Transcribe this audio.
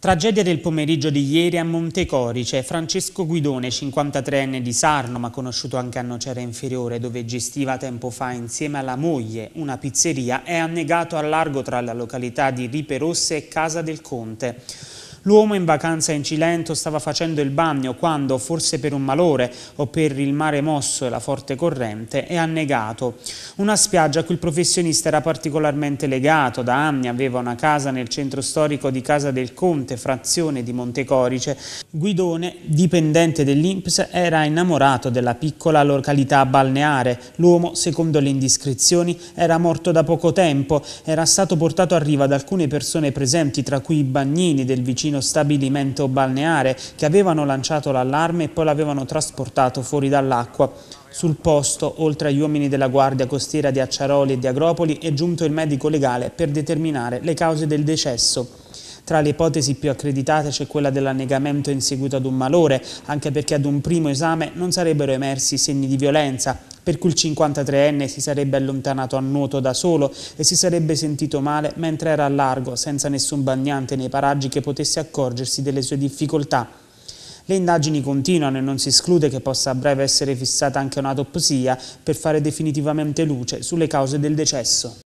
Tragedia del pomeriggio di ieri a Montecorice. Francesco Guidone, 53enne di Sarno, ma conosciuto anche a Nocera Inferiore, dove gestiva tempo fa insieme alla moglie una pizzeria, è annegato al largo tra la località di Ripe Rosse e Casa del Conte. L'uomo in vacanza in Cilento stava facendo il bagno quando, forse per un malore o per il mare mosso e la forte corrente, è annegato. Una spiaggia a cui il professionista era particolarmente legato, da anni aveva una casa nel centro storico di Casa del Conte, frazione di Montecorice. Guidone, dipendente dell'Inps, era innamorato della piccola località balneare. L'uomo, secondo le indiscrezioni, era morto da poco tempo, era stato portato a riva da alcune persone presenti, tra cui i bagnini del vicino vicino stabilimento balneare che avevano lanciato l'allarme e poi l'avevano trasportato fuori dall'acqua. Sul posto, oltre agli uomini della Guardia Costiera di Acciaroli e di Agropoli, è giunto il medico legale per determinare le cause del decesso. Tra le ipotesi più accreditate c'è quella dell'annegamento in seguito ad un malore, anche perché ad un primo esame non sarebbero emersi segni di violenza, per cui il 53enne si sarebbe allontanato a nuoto da solo e si sarebbe sentito male mentre era a largo, senza nessun bagnante nei paraggi che potesse accorgersi delle sue difficoltà. Le indagini continuano e non si esclude che possa a breve essere fissata anche un'autopsia per fare definitivamente luce sulle cause del decesso.